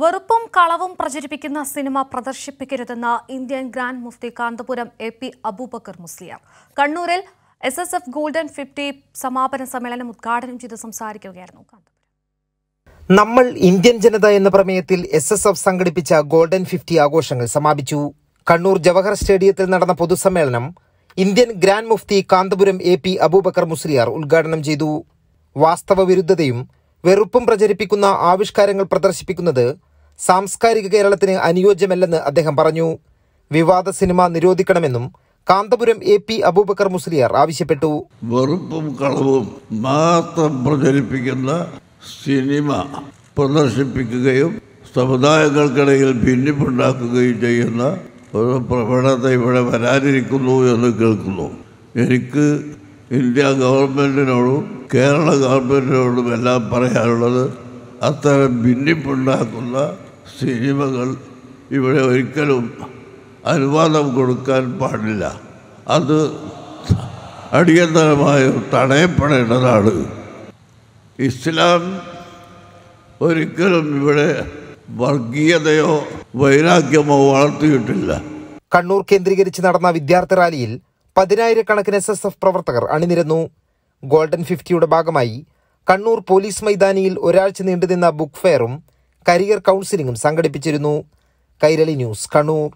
വെറുപ്പും കളവും പ്രചരിപ്പിക്കുന്ന സിനിമ പ്രദർശിപ്പിക്കരുതെന്ന ഇന്ത്യൻ ഗ്രാൻഡ് മുഫ്തി കാന്തപുരം എ പി അബൂബക്കർ മുസ്ലിയാർ കണ്ണൂരിൽ S S F golden fifty സമാപന സമ്മേളനം ഉദ്ഘാടനം ചെയ്ത് സംസാരിക്കുകയായിരുന്നു നമ്മൾ ഇന്ത്യൻ ജനത എന്ന പ്രമേയത്തിൽ എസ് എസ് എഫ് സംഘടിപ്പിച്ച ഗോൾഡൻ ഫിഫ്റ്റി ആഘോഷങ്ങൾ സമാപിച്ചു കണ്ണൂർ ജവഹർ സ്റ്റേഡിയത്തിൽ നടന്ന പൊതുസമ്മേളനം ഇന്ത്യൻ ഗ്രാൻഡ് മുഫ്തി കാന്തപുരം എ പി അബൂബക്കർ മുസ്ലിയാർ ഉദ്ഘാടനം ചെയ്തു വാസ്തവ വിരുദ്ധതയും വെറുപ്പും പ്രചരിപ്പിക്കുന്ന ആവിഷ്കാരങ്ങൾ പ്രദർശിപ്പിക്കുന്നത് സാംസ്കാരിക കേരളത്തിന് അനുയോജ്യമല്ലെന്ന് അദ്ദേഹം പറഞ്ഞു വിവാദ സിനിമ നിരോധിക്കണമെന്നും കാന്തപുരം എ പി അബൂബക്കർ മുസ്ലിയാർ ആവശ്യപ്പെട്ടു വെറുപ്പും കളവും മാത്രം പ്രചരിപ്പിക്കുന്ന സിനിമ പ്രദർശിപ്പിക്കുകയും സമുദായങ്ങൾക്കിടയിൽ ഭിന്നിപ്പുണ്ടാക്കുകയും ചെയ്യുന്ന ഒരു പ്രവണത ഇവിടെ വരാനിരിക്കുന്നു എന്ന് കേൾക്കുന്നു എനിക്ക് ഇന്ത്യ ഗവൺമെൻറ്റിനോടും കേരള ഗവൺമെൻറ്റിനോടും എല്ലാം പറയാനുള്ളത് അത്തരം ഭിന്നിപ്പുണ്ടാക്കുന്ന സിനിമകൾ ഇവിടെ ഒരിക്കലും അനുവാദം കൊടുക്കാൻ പാടില്ല അത് അടിയന്തരമായി തടയപ്പെടേണ്ടതാണ് ഇസ്ലാം ഒരിക്കലും ഇവിടെ വർഗീയതയോ വൈരാഗ്യമോ വളർത്തിയിട്ടില്ല കണ്ണൂർ കേന്ദ്രീകരിച്ച് നടന്ന വിദ്യാർത്ഥി റാലിയിൽ പതിനായിരക്കണക്കിന് എസ് എസ് എഫ് പ്രവർത്തകർ അണിനിരന്നു ഗോൾഡൻ ഫിഫ്റ്റിയുടെ ഭാഗമായി കണ്ണൂർ പോലീസ് മൈതാനിയിൽ ഒരാഴ്ച നീണ്ടുനിന്ന ബുക്ക് ഫെയറും കരിയർ കൗൺസിലിംഗും സംഘടിപ്പിച്ചിരുന്നു കൈരളി ന്യൂസ് കണ്ണൂർ